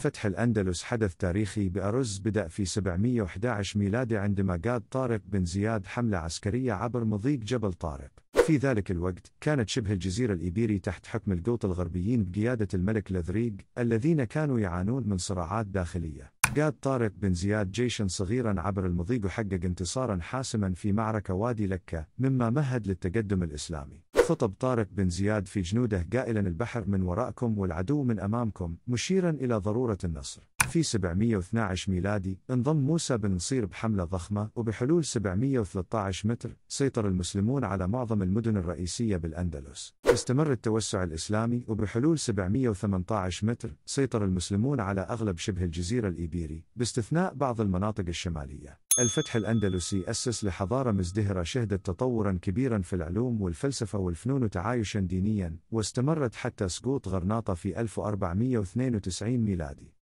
فتح الأندلس حدث تاريخي بأرز بدأ في 711 ميلادي عندما قاد طارق بن زياد حملة عسكرية عبر مضيق جبل طارق في ذلك الوقت كانت شبه الجزيرة الإيبيري تحت حكم القوط الغربيين بقيادة الملك لذريق الذين كانوا يعانون من صراعات داخلية قاد طارق بن زياد جيشا صغيرا عبر المضيق وحقق انتصارا حاسما في معركة وادي لكة مما مهد للتقدم الإسلامي خطب طارق بن زياد في جنوده قائلا البحر من وراءكم والعدو من أمامكم مشيرا إلى ضرورة النصر في 712 ميلادي انضم موسى بن نصير بحملة ضخمة وبحلول 713 متر سيطر المسلمون على معظم المدن الرئيسية بالأندلس استمر التوسع الإسلامي وبحلول 718 متر سيطر المسلمون على أغلب شبه الجزيرة الإيبيري باستثناء بعض المناطق الشمالية الفتح الأندلسي أسس لحضارة مزدهرة شهدت تطورا كبيرا في العلوم والفلسفة والفنون تعايشا دينيا واستمرت حتى سقوط غرناطة في 1492 ميلادي